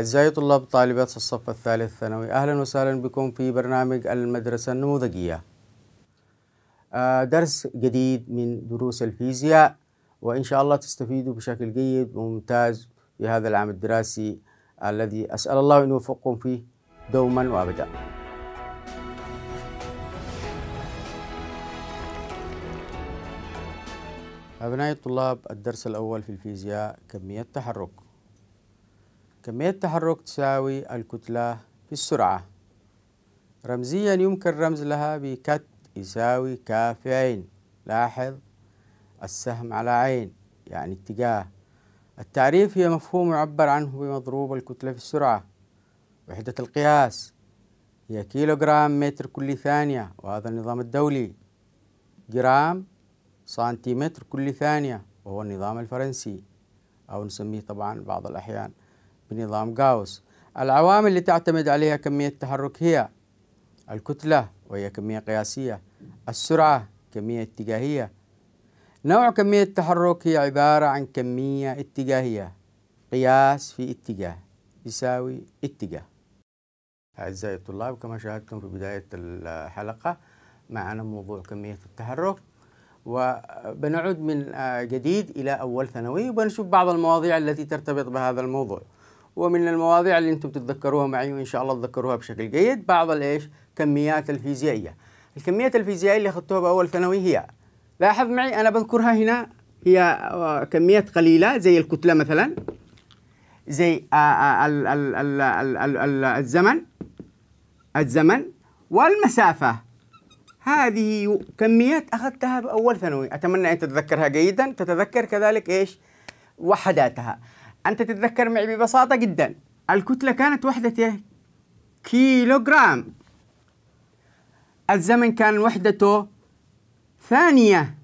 أعزائي طلاب طالبات الصف الثالث ثانوي أهلا وسهلا بكم في برنامج المدرسة النموذجية آه، درس جديد من دروس الفيزياء وإن شاء الله تستفيدوا بشكل جيد وممتاز في هذا العام الدراسي الذي أسأل الله أن يوفقكم فيه دوما وأبدا أبنائي الطلاب الدرس الأول في الفيزياء كمية تحرك كمية تحرك تساوي الكتلة في السرعة رمزيا يمكن رمز لها بكت يساوي كاف عين لاحظ السهم على عين يعني اتجاه التعريف هي مفهوم يعبر عنه بمضروب الكتلة في السرعة وحدة القياس هي كيلوغرام متر كل ثانية وهذا النظام الدولي جرام سنتيمتر كل ثانية وهو النظام الفرنسي أو نسميه طبعا بعض الأحيان بنظام غاوس العوامل اللي تعتمد عليها كمية التحرك هي الكتلة وهي كمية قياسية السرعة كمية اتجاهية نوع كمية التحرك هي عبارة عن كمية اتجاهية قياس في اتجاه يساوي اتجاه أعزائي الطلاب كما شاهدتم في بداية الحلقة معنا موضوع كمية التحرك وبنعود من جديد إلى أول ثانوي وبنشوف بعض المواضيع التي ترتبط بهذا الموضوع ومن المواضيع اللي انتم تتذكروها معي وان شاء الله تذكروها بشكل جيد بعض الايش كميات الفيزيائيه الكميات الفيزيائيه اللي اخذتوها باول ثانوي هي لاحظ معي انا بذكرها هنا هي آه، كميات قليله زي الكتله مثلا زي آه، آه، الزمن الزمن والمسافه هذه كميات اخذتها باول ثانوي اتمنى ان تتذكرها جيدا تتذكر كذلك ايش وحداتها انت تتذكر معي ببساطه جدا الكتله كانت وحدته إيه؟ كيلوغرام الزمن كان وحدته ثانيه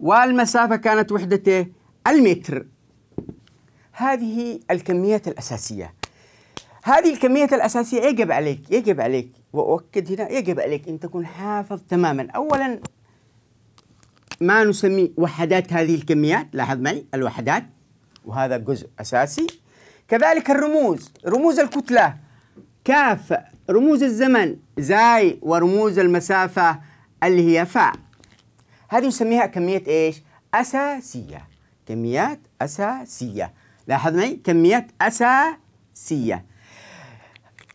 والمسافه كانت وحدته إيه؟ المتر هذه الكميات الاساسيه هذه الكميات الاساسيه يجب عليك يجب عليك واؤكد هنا يجب عليك ان تكون حافظ تماما اولا ما نسمي وحدات هذه الكميات لاحظ معي الوحدات وهذا جزء أساسي كذلك الرموز رموز الكتلة كاف رموز الزمن زاي ورموز المسافة اللي هي فا هذه نسميها كمية إيش؟ أساسية كميات أساسية لاحظ معي كميات أساسية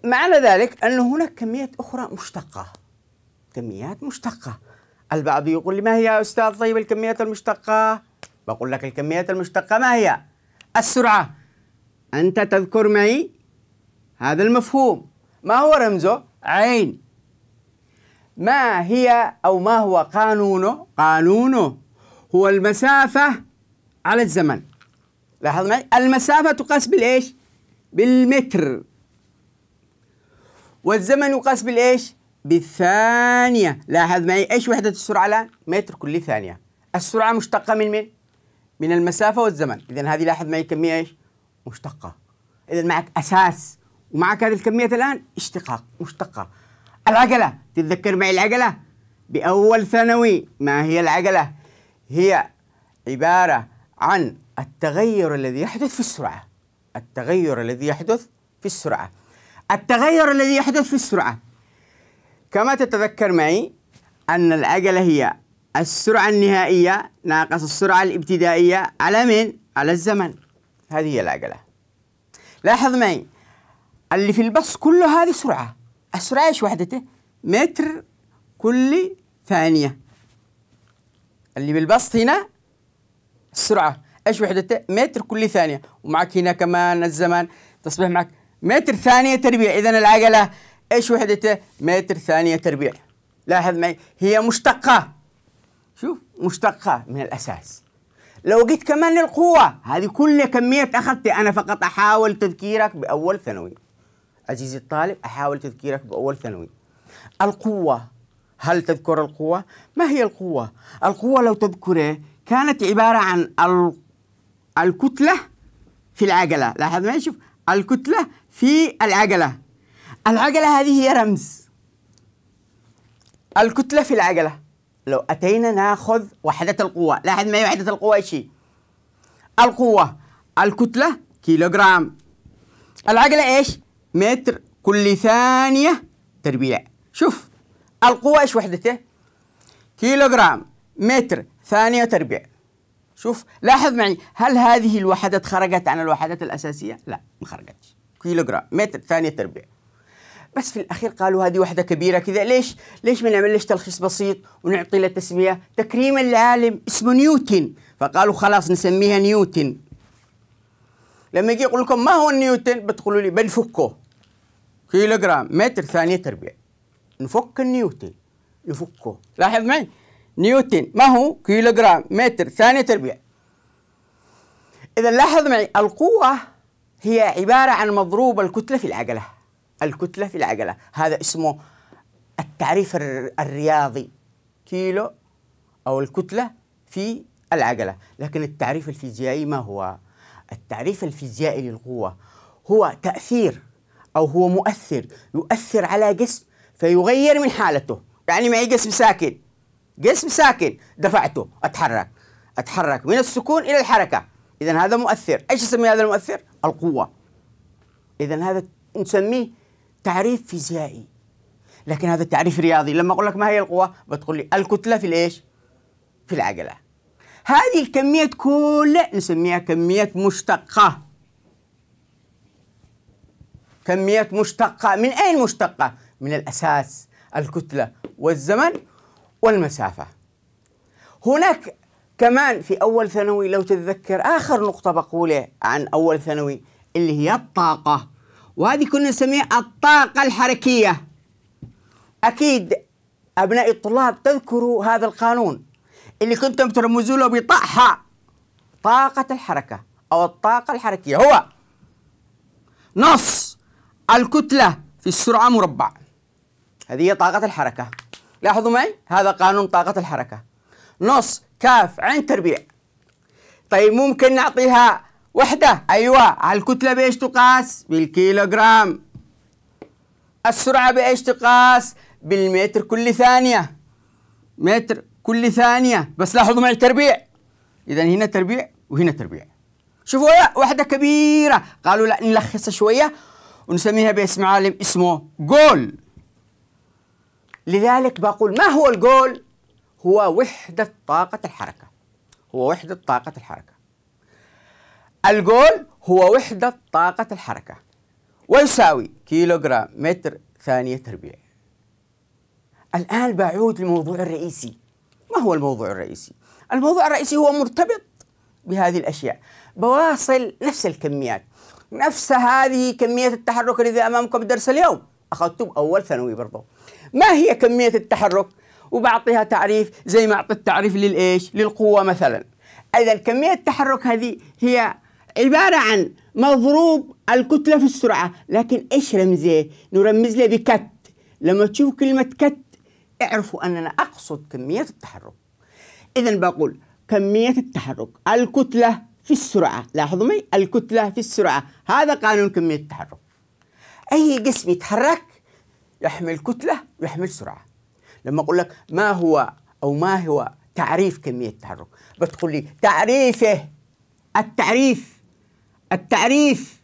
معنى ذلك أن هناك كميات أخرى مشتقة كميات مشتقة البعض يقول لي ما هي يا أستاذ طيب الكميات المشتقة؟ بقول لك الكميات المشتقة ما هي؟ السرعة أنت تذكر معي هذا المفهوم ما هو رمزه؟ عين ما هي أو ما هو قانونه؟ قانونه هو المسافة على الزمن لاحظ معي المسافة تقاس بالإيش؟ بالمتر والزمن يقاس بالإيش؟ بالثانية لاحظ معي إيش وحدة السرعة الآن؟ متر كل ثانية السرعة مشتقة من من؟ من المسافة والزمن إذا هذه لاحظ معي كمية إيش مشتقة إذا معك أساس ومعك هذه الكمية الآن اشتقاق مشتقة العجلة تتذكر معي العجلة بأول ثانوي ما هي العجلة هي عبارة عن التغير الذي يحدث في السرعة التغير الذي يحدث في السرعة التغير الذي يحدث في السرعة كما تتذكر معي أن العجلة هي السرعة النهائية ناقص السرعة الابتدائية على مين؟ على الزمن هذه هي العجلة لاحظ معي اللي في البص كله هذه سرعة السرعة ايش وحدته؟ متر كل ثانية اللي بالبسط هنا السرعة ايش وحدته؟ متر كل ثانية ومعك هنا كمان الزمن تصبح معك متر ثانية تربيع إذا العجلة ايش وحدته؟ متر ثانية تربيع لاحظ معي هي مشتقة شوف مشتقة من الأساس لو جيت كمان القوة هذه كل كمية أخذت أنا فقط أحاول تذكيرك بأول ثانوي عزيزي الطالب أحاول تذكيرك بأول ثانوي القوة هل تذكر القوة؟ ما هي القوة؟ القوة لو تذكره كانت عبارة عن الكتلة في العجلة لاحظ معي شوف الكتلة في العجلة العجلة هذه هي رمز الكتلة في العجلة لو أتينا ناخذ وحدات القوة لاحظ ما هي وحدة القوة شيء القوة الكتلة كيلوغرام العقلة إيش متر كل ثانية تربيع شوف القوة إيش وحدته كيلوغرام متر ثانية تربيع شوف لاحظ معي هل هذه الوحدات خرجت عن الوحدات الأساسية لا ما خرجتش كيلوغرام متر ثانية تربيع بس في الاخير قالوا هذه وحده كبيره كذا ليش ليش ما نعمل ليش تلخيص بسيط ونعطي له تسميه تكريما لعالم اسمه نيوتن فقالوا خلاص نسميها نيوتن لما يجي يقول لكم ما هو النيوتن بتقولوا لي بنفكه كيلو جرام متر ثانية تربيع نفك النيوتن نفكه لاحظ معي نيوتن ما هو كيلو جرام متر ثانية تربيع إذا لاحظ معي القوة هي عبارة عن مضروب الكتلة في العجلة الكتلة في العجلة هذا اسمه التعريف الرياضي كيلو أو الكتلة في العجلة لكن التعريف الفيزيائي ما هو التعريف الفيزيائي للقوة هو تأثير أو هو مؤثر يؤثر على جسم فيغير من حالته يعني معي جسم ساكن جسم ساكن دفعته أتحرك أتحرك من السكون إلى الحركة إذا هذا مؤثر إيش يسمي هذا المؤثر؟ القوة إذا هذا نسميه تعريف فيزيائي لكن هذا التعريف رياضي لما اقول لك ما هي القوه بتقول لي الكتله في الايش في العجله هذه الكميه كلها نسميها كميه مشتقه كميه مشتقه من اين مشتقه من الاساس الكتله والزمن والمسافه هناك كمان في اول ثانوي لو تتذكر اخر نقطه بقولها عن اول ثانوي اللي هي الطاقه وهذه كنا نسميها الطاقة الحركية أكيد أبنائي الطلاب تذكروا هذا القانون اللي كنتم ترمزوا له بطأحة طاقة الحركة أو الطاقة الحركية هو نص الكتلة في السرعة مربع هذه هي طاقة الحركة لاحظوا معي هذا قانون طاقة الحركة نص كاف عين تربيع طيب ممكن نعطيها وحدة أيوة الكتلة بإيش تقاس؟ بالكيلوغرام السرعة بإيش تقاس؟ بالمتر كل ثانية متر كل ثانية بس لاحظوا معي تربيع إذا هنا تربيع وهنا تربيع شوفوا واحدة كبيرة قالوا لا نلخصها شوية ونسميها باسم عالم اسمه جول لذلك بقول ما هو الجول؟ هو وحدة طاقة الحركة هو وحدة طاقة الحركة الجول هو وحدة طاقة الحركة ويساوي كيلوغرام متر ثانية تربيع الآن بعود للموضوع الرئيسي ما هو الموضوع الرئيسي؟ الموضوع الرئيسي هو مرتبط بهذه الأشياء بواصل نفس الكميات نفس هذه كمية التحرك الذي أمامكم درس اليوم أخذته بأول ثانوي برضو ما هي كمية التحرك؟ وبعطيها تعريف زي ما أعطيت تعريف للإيش؟ للقوة مثلا إذا كمية التحرك هذه هي عبارة عن مضروب الكتلة في السرعة لكن إيش رمزه؟ نرمز له بكت لما تشوف كلمة كت اعرفوا أننا أقصد كمية التحرك إذا بقول كمية التحرك الكتلة في السرعة لاحظوا معي الكتلة في السرعة هذا قانون كمية التحرك أي جسم يتحرك يحمل كتلة ويحمل سرعة لما أقول لك ما هو أو ما هو تعريف كمية التحرك بتقول لي تعريفه التعريف التعريف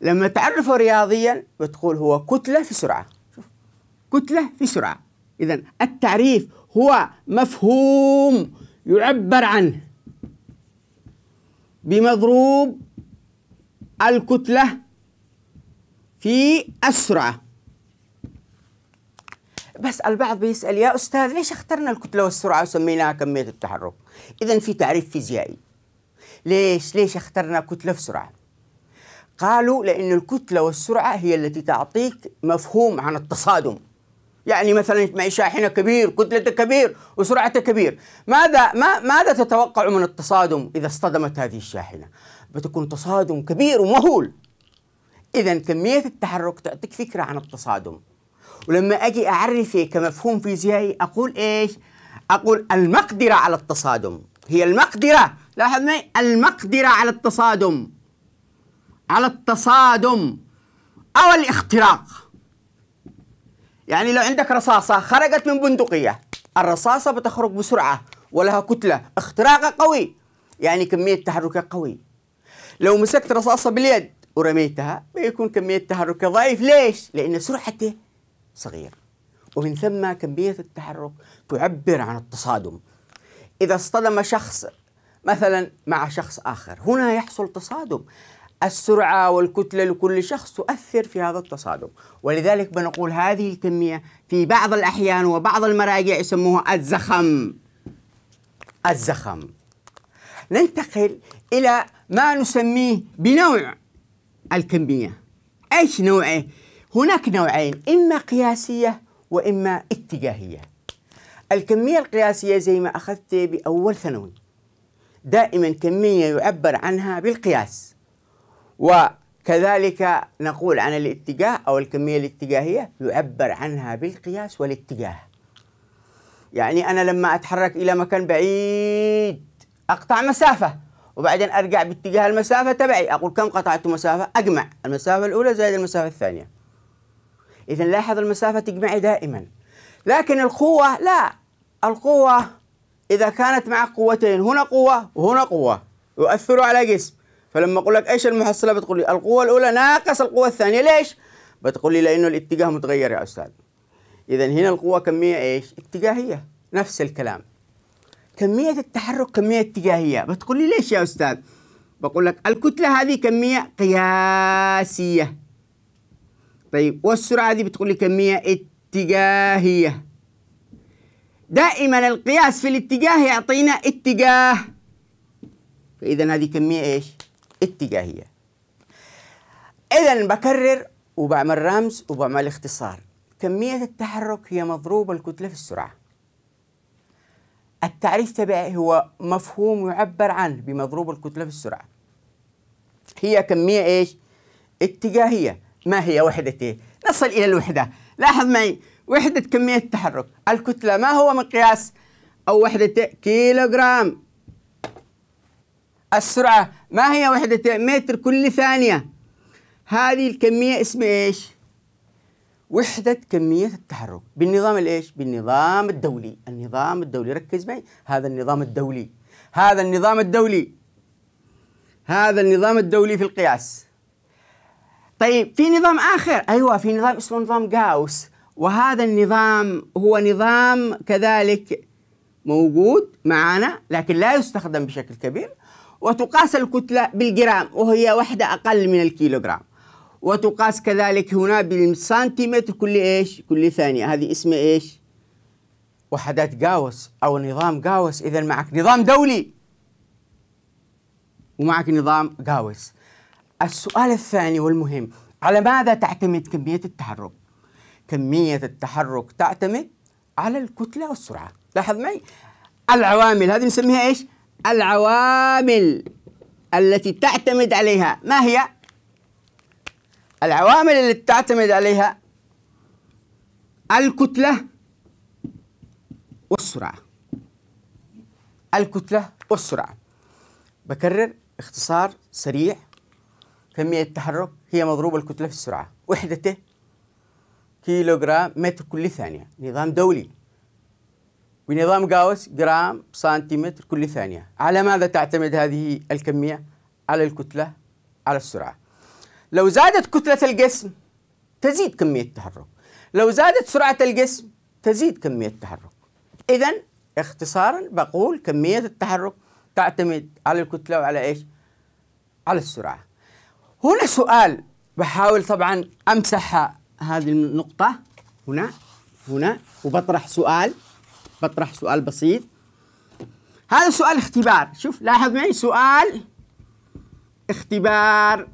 لما تعرفه رياضيا بتقول هو كتلة في سرعة كتلة في سرعة إذا التعريف هو مفهوم يعبر عنه بمضروب الكتلة في السرعة بس البعض بيسأل يا أستاذ ليش اخترنا الكتلة والسرعة وسميناها كمية التحرك إذا في تعريف فيزيائي ليش ليش اخترنا كتلة في سرعة قالوا لأن الكتلة والسرعة هي التي تعطيك مفهوم عن التصادم يعني مثلا معي شاحنة كبير كتلته كبير وسرعته كبير ماذا ما ماذا تتوقع من التصادم إذا اصطدمت هذه الشاحنة بتكون تصادم كبير ومهول إذا كمية التحرك تعطيك فكرة عن التصادم ولما أجي أعرفه كمفهوم فيزيائي أقول إيش أقول المقدرة على التصادم هي المقدرة لاحظ معي المقدرة على التصادم على التصادم أو الاختراق يعني لو عندك رصاصة خرجت من بندقية الرصاصة بتخرج بسرعة ولها كتلة اختراقها قوي يعني كمية تحركها قوي لو مسكت رصاصة باليد ورميتها بيكون كمية تحركها ضعيف ليش؟ لأن سرعته صغيرة ومن ثم كمية التحرك تعبر عن التصادم إذا اصطدم شخص مثلا مع شخص آخر هنا يحصل تصادم السرعة والكتلة لكل شخص تؤثر في هذا التصادم ولذلك بنقول هذه الكمية في بعض الأحيان وبعض المراجع يسموها الزخم الزخم ننتقل إلى ما نسميه بنوع الكمية ايش نوعه؟ هناك نوعين اما قياسيه واما اتجاهيه. الكميه القياسيه زي ما اخذت باول ثانوي دائما كمية يعبر عنها بالقياس وكذلك نقول عن الاتجاه أو الكمية الاتجاهية يعبر عنها بالقياس والاتجاه يعني أنا لما أتحرك إلى مكان بعيد أقطع مسافة وبعدين أرجع باتجاه المسافة تبعي أقول كم قطعت مسافة أجمع المسافة الأولى زائد المسافة الثانية إذا لاحظ المسافة تجمعي دائما لكن القوة لا القوة إذا كانت مع قوتين هنا قوة وهنا قوة يؤثروا على جسم فلما أقول لك إيش المحصلة بتقول لي القوة الأولى ناقص القوة الثانية ليش؟ بتقول لي لأنه الاتجاه متغير يا أستاذ إذا هنا القوة كمية إيش؟ اتجاهية نفس الكلام كمية التحرك كمية اتجاهية بتقول لي ليش يا أستاذ؟ بقول لك الكتلة هذه كمية قياسية طيب والسرعة هذه بتقول لي كمية اتجاهية دائما القياس في الاتجاه يعطينا اتجاه فإذا هذه كمية إيش؟ اتجاهية إذا بكرر وبعمل رمز وبعمل اختصار كمية التحرك هي مضروبة الكتلة في السرعة التعريف تبعي هو مفهوم يعبر عنه بمضروب الكتلة في السرعة هي كمية إيش؟ اتجاهية ما هي وحدتي نصل إلى الوحدة لاحظ معي وحدة كمية التحرك الكتلة ما هو مقياس أو وحدة كيلوغرام السرعة ما هي وحدة متر كل ثانية هذه الكمية اسمها إيش وحدة كمية التحرك بالنظام الإيش بالنظام الدولي النظام الدولي ركز معي هذا النظام الدولي هذا النظام الدولي هذا النظام الدولي في القياس طيب في نظام آخر أيوة في نظام اسمه نظام جاوس وهذا النظام هو نظام كذلك موجود معنا لكن لا يستخدم بشكل كبير وتقاس الكتلة بالجرام وهي وحدة أقل من الكيلوغرام وتقاس كذلك هنا بالسنتيمتر كل إيش كل ثانية هذه اسمها إيش وحدات جاوس أو نظام جاوس إذا معك نظام دولي ومعك نظام جاوس السؤال الثاني والمهم على ماذا تعتمد كمية التحرك كمية التحرك تعتمد على الكتلة والسرعة لاحظ معي العوامل هذه نسميها إيش العوامل التي تعتمد عليها ما هي العوامل التي تعتمد عليها الكتلة والسرعة الكتلة والسرعة بكرر اختصار سريع كمية التحرك هي مضروبة الكتلة في السرعة وحدته كيلوغرام متر كل ثانية نظام دولي ونظام غاوس جرام سنتيمتر كل ثانية على ماذا تعتمد هذه الكمية؟ على الكتلة على السرعة لو زادت كتلة الجسم تزيد كمية التحرك لو زادت سرعة الجسم تزيد كمية التحرك إذا اختصارا بقول كمية التحرك تعتمد على الكتلة وعلى إيش؟ على السرعة هنا سؤال بحاول طبعا أمسح هذه النقطة هنا هنا وبطرح سؤال بطرح سؤال بسيط هذا سؤال اختبار شوف لاحظ معي سؤال اختبار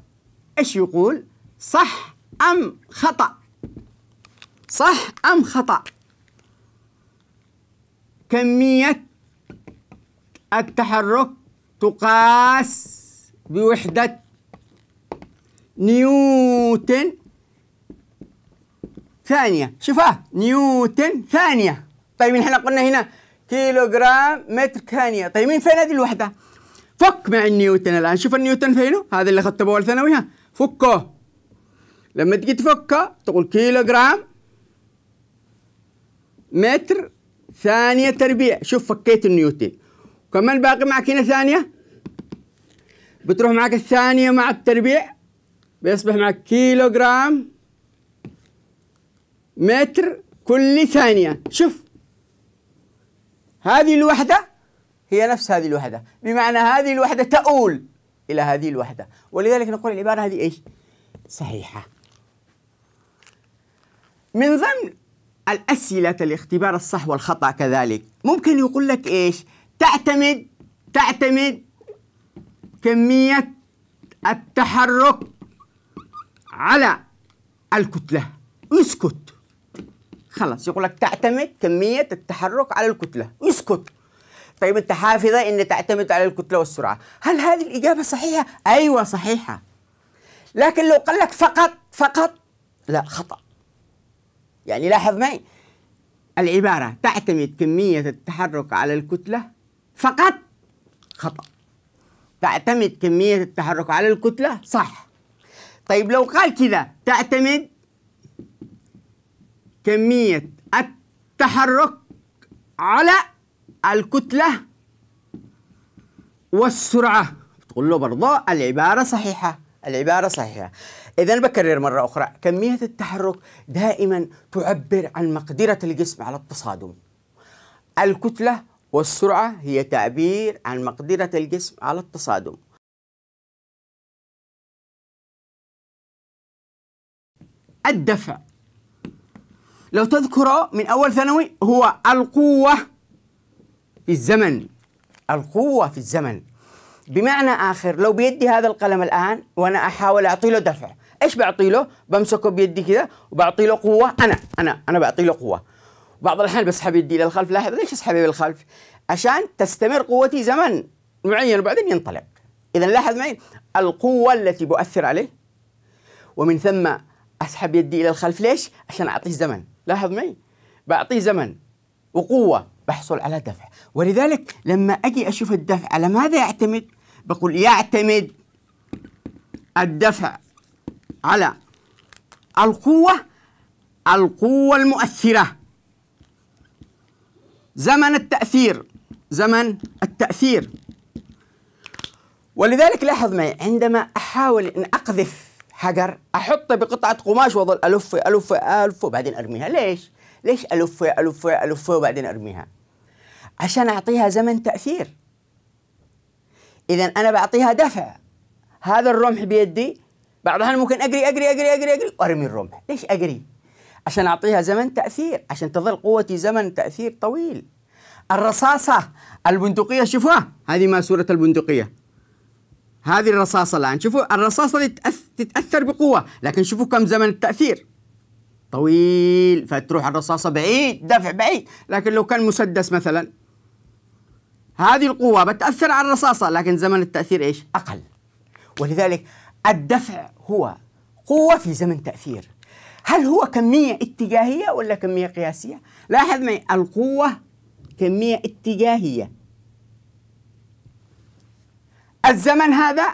ايش يقول صح ام خطا صح ام خطا كميه التحرك تقاس بوحده نيوتن ثانية شوفها نيوتن ثانية طيب احنا قلنا هنا كيلو جرام متر ثانية طيب مين فين هذه الوحدة؟ فك مع النيوتن الآن شوف النيوتن فينه هذا اللي أخذته بأول ثانوي ها فكه لما تجي تفكه تقول كيلو جرام متر ثانية تربيع شوف فكيت النيوتن كمان باقي معك هنا ثانية بتروح معك الثانية مع التربيع بيصبح معك كيلو جرام متر كل ثانية شوف هذه الوحدة هي نفس هذه الوحدة بمعنى هذه الوحدة تؤول إلى هذه الوحدة ولذلك نقول العبارة هذه إيش صحيحة من ضمن الأسئلة الاختبار الصح والخطأ كذلك ممكن يقول لك إيش تعتمد تعتمد كمية التحرك على الكتلة اسكت خلاص يقول لك تعتمد كميه التحرك على الكتله اسكت طيب انت حافظه ان تعتمد على الكتله والسرعه هل هذه الاجابه صحيحه ايوه صحيحه لكن لو قال لك فقط فقط لا خطا يعني لاحظ معي العباره تعتمد كميه التحرك على الكتله فقط خطا تعتمد كميه التحرك على الكتله صح طيب لو قال كذا تعتمد كمية التحرك على الكتلة والسرعة تقول له برضه العبارة صحيحة العبارة صحيحة إذا بكرر مرة أخرى كمية التحرك دائما تعبر عن مقدرة الجسم على التصادم الكتلة والسرعة هي تعبير عن مقدرة الجسم على التصادم الدفع لو تذكر من أول ثانوي هو القوة في الزمن القوة في الزمن بمعنى آخر لو بيدي هذا القلم الآن وأنا أحاول أعطي له دفع إيش بعطي له؟ بمسكه بيدي كذا وبعطي له قوة أنا أنا أنا بعطي له قوة بعض الأحيان بسحب يدي إلى الخلف لاحظ ليش أسحبه للخلف؟ عشان تستمر قوتي زمن معين وبعدين ينطلق إذا لاحظ معي القوة التي بؤثر عليه ومن ثم أسحب يدي إلى الخلف ليش؟ عشان أعطيه زمن لاحظ معي بعطيه زمن وقوة بحصل على دفع ولذلك لما أجي أشوف الدفع على ماذا يعتمد بقول يعتمد الدفع على القوة القوة المؤثرة زمن التأثير زمن التأثير ولذلك لاحظ معي عندما أحاول أن أقذف حجر احطه بقطعه قماش واظل الف الف الف وبعدين ارميها ليش ليش الف الف الف وبعدين ارميها عشان اعطيها زمن تاثير اذا انا بعطيها دفع هذا الرمح بيدي بعض الاحيان ممكن اجري اجري اجري اجري اجري وارمي الرمح ليش اجري عشان اعطيها زمن تاثير عشان تظل قوتي زمن تاثير طويل الرصاصه البندقيه شوفوها هذه ما سوره البندقيه هذه الرصاصة الآن شوفوا الرصاصة تتأثر بقوة لكن شوفوا كم زمن التأثير طويل فتروح الرصاصة بعيد دفع بعيد لكن لو كان مسدس مثلا هذه القوة بتأثر على الرصاصة لكن زمن التأثير إيش أقل ولذلك الدفع هو قوة في زمن تأثير هل هو كمية اتجاهية ولا كمية قياسية لاحظ معي القوة كمية اتجاهية الزمن هذا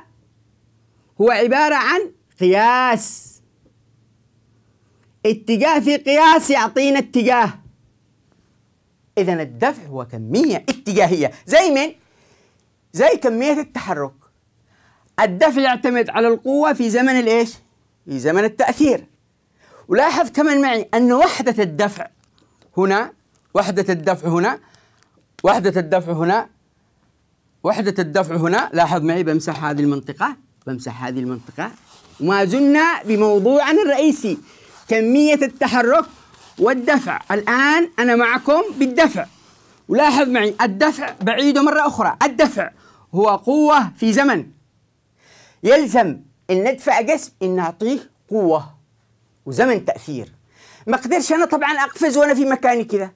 هو عبارة عن قياس اتجاه في قياس يعطينا اتجاه إذا الدفع هو كمية اتجاهية زي من؟ زي كمية التحرك الدفع يعتمد على القوة في زمن الإيش؟ في زمن التأثير ولاحظ كمان معي أن وحدة الدفع هنا وحدة الدفع هنا وحدة الدفع هنا وحدة الدفع هنا لاحظ معي بمسح هذه المنطقة بمسح هذه المنطقة وما زلنا بموضوعنا الرئيسي كمية التحرك والدفع الآن أنا معكم بالدفع ولاحظ معي الدفع بعيده مرة أخرى الدفع هو قوة في زمن يلزم إن ندفع جسم إن نعطيه قوة وزمن تأثير ما أقدرش أنا طبعا أقفز وأنا في مكاني كذا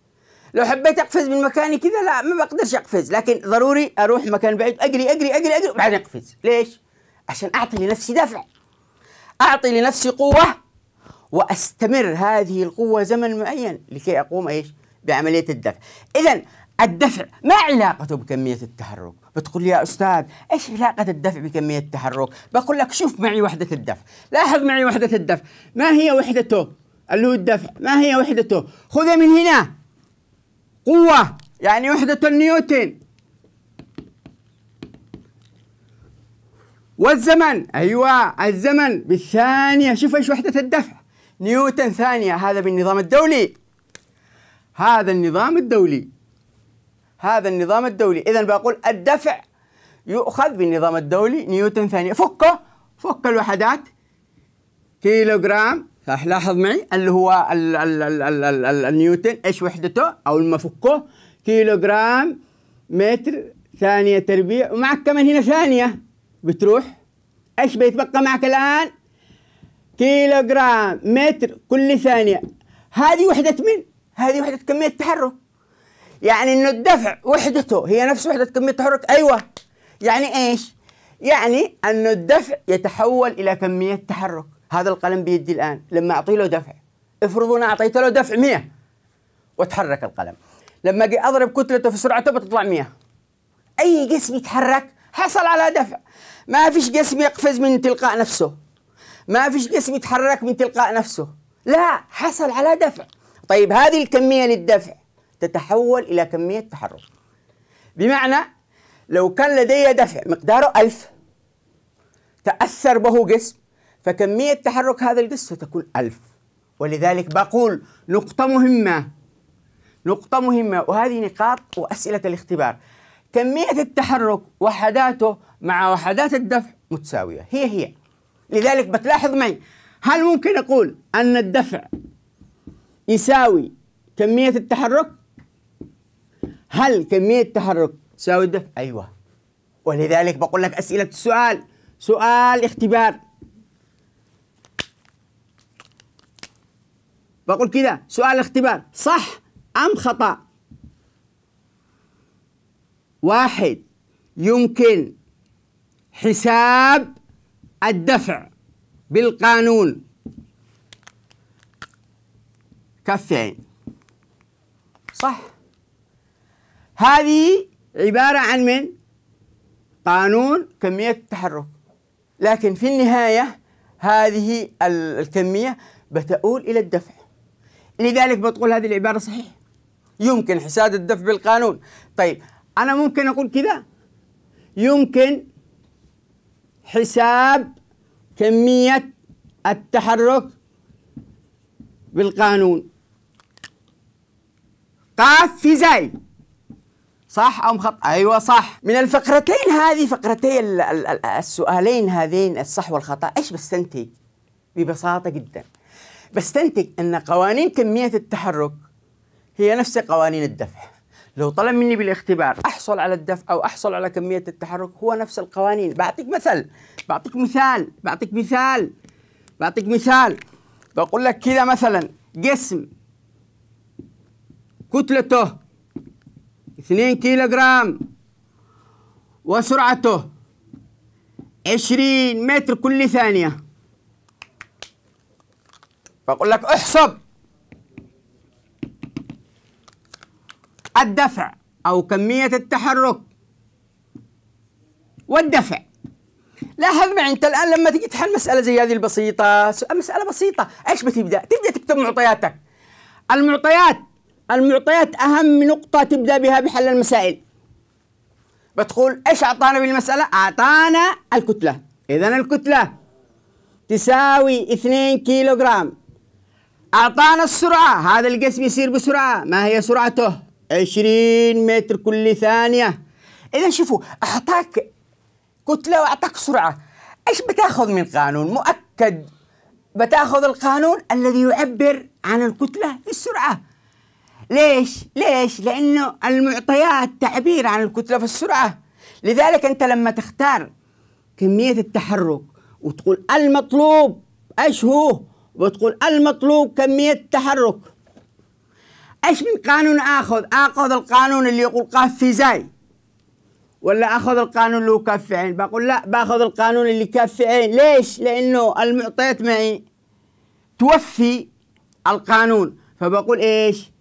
لو حبيت اقفز من مكاني كذا لا ما بقدرش اقفز لكن ضروري اروح مكان بعيد اجري اجري اجري اجري وبعدين اقفز ليش عشان اعطي لنفسي دفع اعطي لنفسي قوه واستمر هذه القوه زمن معين لكي اقوم ايش بعمليه الدفع اذا الدفع ما علاقته بكمية التحرك بتقول يا أستاذ إيش علاقة الدفع بكمية التحرك بقول لك شوف معي وحدة الدفع لاحظ معي وحدة الدفع ما هي وحدته اللي هو الدفع ما هي وحدته خذها من هنا قوة يعني وحدة النيوتن والزمن أيوة الزمن بالثانية شوف إيش وحدة الدفع نيوتن ثانية هذا بالنظام الدولي هذا النظام الدولي هذا النظام الدولي إذا بقول الدفع يؤخذ بالنظام الدولي نيوتن ثانية فكه فك الوحدات كيلوغرام صح لاحظ معي اللي هو ال ال ال ال ال ال النيوتن ايش وحدته او المفكه كيلو جرام متر ثانية تربيع ومعك كمان هنا ثانية بتروح ايش بيتبقى معك الان كيلو جرام متر كل ثانية هذه وحدة من هذه وحدة كمية تحرك يعني انه الدفع وحدته هي نفس وحدة كمية تحرك ايوه يعني ايش يعني انه الدفع يتحول الى كمية تحرك هذا القلم بيدي الآن لما أعطي له دفع افرضوا أنا أعطيت له دفع 100 وتحرك القلم لما أجي أضرب كتلته في سرعته بتطلع 100 أي جسم يتحرك حصل على دفع ما فيش جسم يقفز من تلقاء نفسه ما فيش جسم يتحرك من تلقاء نفسه لا حصل على دفع طيب هذه الكمية للدفع تتحول إلى كمية تحرك بمعنى لو كان لدي دفع مقداره ألف تأثر به جسم فكمية تحرك هذا الجسم ستكون ألف ولذلك بقول نقطة مهمة نقطة مهمة وهذه نقاط وأسئلة الاختبار كمية التحرك وحداته مع وحدات الدفع متساوية هي هي لذلك بتلاحظ معي هل ممكن أقول أن الدفع يساوي كمية التحرك؟ هل كمية التحرك تساوي الدفع؟ أيوه ولذلك بقول لك أسئلة السؤال سؤال اختبار بقول كذا سؤال اختبار صح أم خطأ واحد يمكن حساب الدفع بالقانون كفين صح هذه عبارة عن من قانون كمية التحرك لكن في النهاية هذه الكمية بتؤول إلى الدفع لذلك بتقول هذه العبارة صحيحة يمكن حساب الدفع بالقانون طيب أنا ممكن أقول كذا يمكن حساب كمية التحرك بالقانون قاف في زاي صح أو مخط أيوة صح من الفقرتين هذه فقرتي السؤالين هذين الصح والخطأ إيش بستنتج ببساطة جدا بستنتج أن قوانين كمية التحرك هي نفس قوانين الدفع لو طلب مني بالاختبار أحصل على الدفع أو أحصل على كمية التحرك هو نفس القوانين بعطيك مثل بعطيك مثال بعطيك مثال بعطيك مثال بقول لك كذا مثلا جسم كتلته 2 كيلو جرام وسرعته 20 متر كل ثانيه بقول لك احسب الدفع أو كمية التحرك والدفع لاحظ معي أنت الآن لما تجي تحل مسألة زي هذه البسيطة مسألة بسيطة إيش بتبدأ؟ تبدأ تكتب معطياتك المعطيات المعطيات أهم نقطة تبدأ بها بحل المسائل بتقول إيش أعطانا بالمسألة؟ أعطانا الكتلة إذا الكتلة تساوي 2 كيلوغرام أعطانا السرعة هذا القسم يسير بسرعة ما هي سرعته؟ 20 متر كل ثانية إذا شوفوا أعطاك كتلة وأعطاك سرعة إيش بتاخذ من قانون؟ مؤكد بتاخذ القانون الذي يعبر عن الكتلة في السرعة ليش؟ ليش؟ لأنه المعطيات تعبير عن الكتلة في السرعة لذلك أنت لما تختار كمية التحرك وتقول المطلوب إيش هو؟ وتقول المطلوب كمية تحرك ايش من قانون اخذ؟ اخذ القانون اللي يقول في زاي ولا اخذ القانون اللي هو في عين بقول لا باخذ القانون اللي في عين ليش؟ لانه المعطيات معي توفي القانون فبقول ايش؟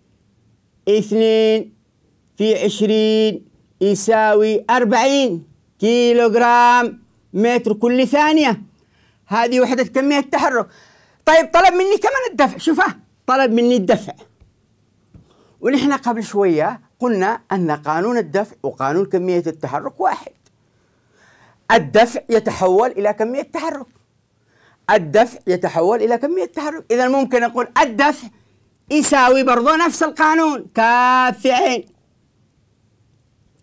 اثنين في عشرين يساوي أربعين كيلوغرام متر كل ثانية هذه وحدة كمية التحرك طيب طلب مني ثمن الدفع شوفه طلب مني الدفع ونحن قبل شوية قلنا أن قانون الدفع وقانون كمية التحرك واحد الدفع يتحول إلى كمية تحرك الدفع يتحول إلى كمية تحرك إذا ممكن أقول الدفع يساوي برضو نفس القانون كافعين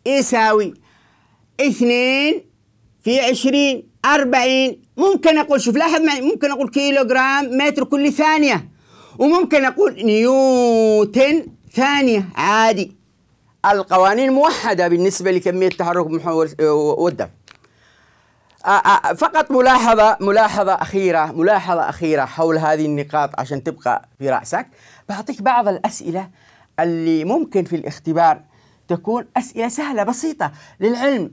يساوي اثنين في عشرين 40 ممكن اقول شوف لاحظ معي ممكن اقول كيلوغرام متر كل ثانيه وممكن اقول نيوتن ثانيه عادي القوانين موحده بالنسبه لكميه تحرك المحور والدم فقط ملاحظة ملاحظة أخيرة ملاحظة أخيرة حول هذه النقاط عشان تبقى في رأسك بعطيك بعض الأسئلة اللي ممكن في الاختبار تكون أسئلة سهلة بسيطة للعلم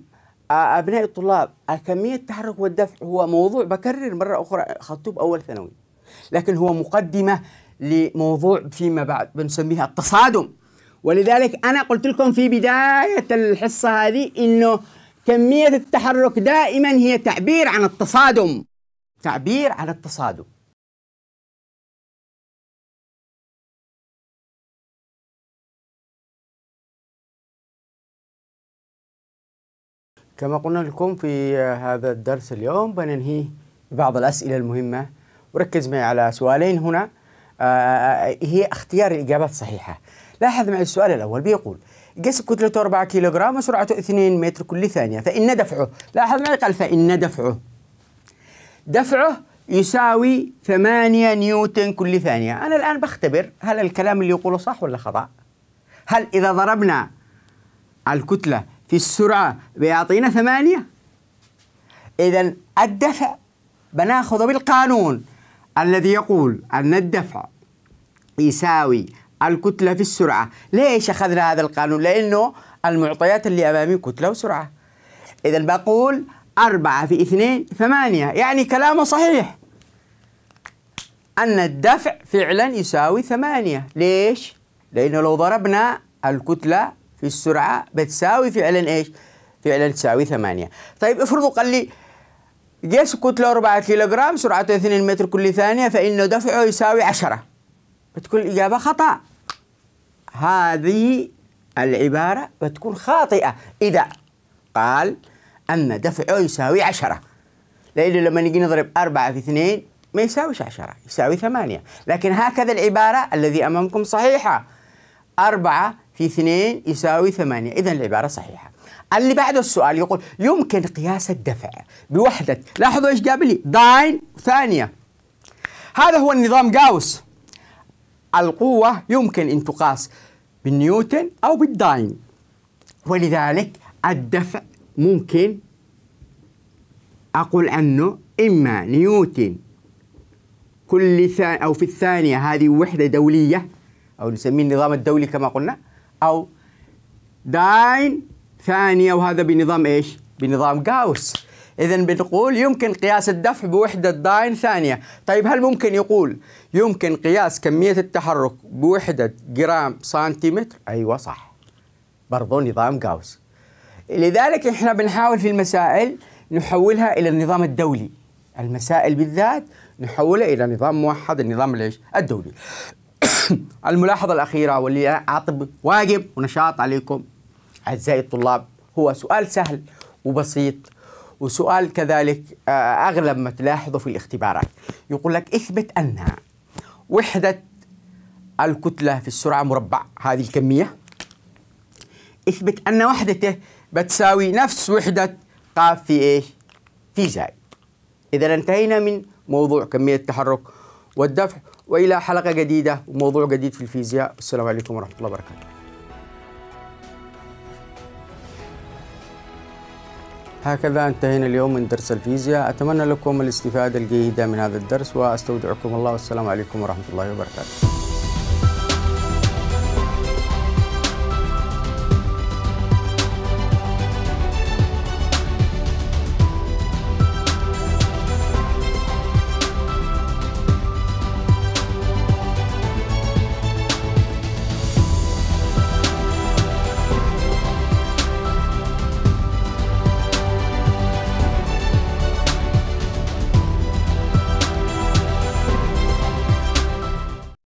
آه، ابناء الطلاب كميه التحرك والدفع هو موضوع بكرر مره اخرى خطوب اول ثانوي لكن هو مقدمه لموضوع فيما بعد بنسميها التصادم ولذلك انا قلت لكم في بدايه الحصه هذه انه كميه التحرك دائما هي تعبير عن التصادم تعبير عن التصادم كما قلنا لكم في هذا الدرس اليوم بننهيه بعض الأسئلة المهمة وركز معي على سؤالين هنا آه، آه، هي اختيار الإجابات الصحيحة لاحظ معي السؤال الأول بيقول جسم كتلته 4 كيلوغرام وسرعته 2 متر كل ثانية فإن دفعه لاحظ معي قال فإن دفعه دفعه يساوي 8 نيوتن كل ثانية أنا الآن بختبر هل الكلام اللي يقوله صح ولا خطأ هل إذا ضربنا الكتلة في السرعة بيعطينا ثمانية إذا الدفع بناخذه بالقانون الذي يقول أن الدفع يساوي الكتلة في السرعة ليش أخذنا هذا القانون؟ لأنه المعطيات اللي أمامي كتلة وسرعة إذا بقول أربعة في اثنين ثمانية يعني كلامه صحيح أن الدفع فعلا يساوي ثمانية ليش؟ لأنه لو ضربنا الكتلة في السرعة بتساوي فعلا إيش؟ فعلا تساوي 8 طيب افرضوا قال لي قيس كتلة 4 كيلوغرام سرعته 2 متر كل ثانية فإنه دفعه يساوي 10 بتكون الإجابة خطأ هذه العبارة بتكون خاطئة إذا قال أن دفعه يساوي 10 لأنه لما نجي نضرب 4 في 2 ما يساويش 10 يساوي 8 لكن هكذا العبارة الذي أمامكم صحيحة 4 في 2 يساوي 8 إذا العبارة صحيحة اللي بعد السؤال يقول يمكن قياس الدفع بوحدة لاحظوا إيش جاب لي داين ثانية هذا هو النظام جاوس القوة يمكن أن تقاس بالنيوتن أو بالداين ولذلك الدفع ممكن أقول عنه إما نيوتن كل ثانية أو في الثانية هذه وحدة دولية أو نسميه النظام الدولي كما قلنا أو داين ثانية وهذا بنظام إيش؟ بنظام جاوس إذا بنقول يمكن قياس الدفع بوحدة داين ثانية طيب هل ممكن يقول يمكن قياس كمية التحرك بوحدة جرام سنتيمتر؟ أيوة صح برضو نظام جاوس لذلك إحنا بنحاول في المسائل نحولها إلى النظام الدولي المسائل بالذات نحولها إلى نظام موحد النظام الدولي الملاحظة الأخيرة واللي أعطي واجب ونشاط عليكم أعزائي الطلاب هو سؤال سهل وبسيط وسؤال كذلك آه، أغلب ما تلاحظه في الاختبارات يقول لك اثبت أن وحدة الكتلة في السرعة مربع هذه الكمية اثبت أن وحدته بتساوي نفس وحدة قاف في إيش؟ في زائد إذا انتهينا من موضوع كمية التحرك والدفع والى حلقه جديده وموضوع جديد في الفيزياء والسلام عليكم ورحمه الله وبركاته. هكذا انتهينا اليوم من درس الفيزياء، اتمنى لكم الاستفاده الجيده من هذا الدرس واستودعكم الله والسلام عليكم ورحمه الله وبركاته.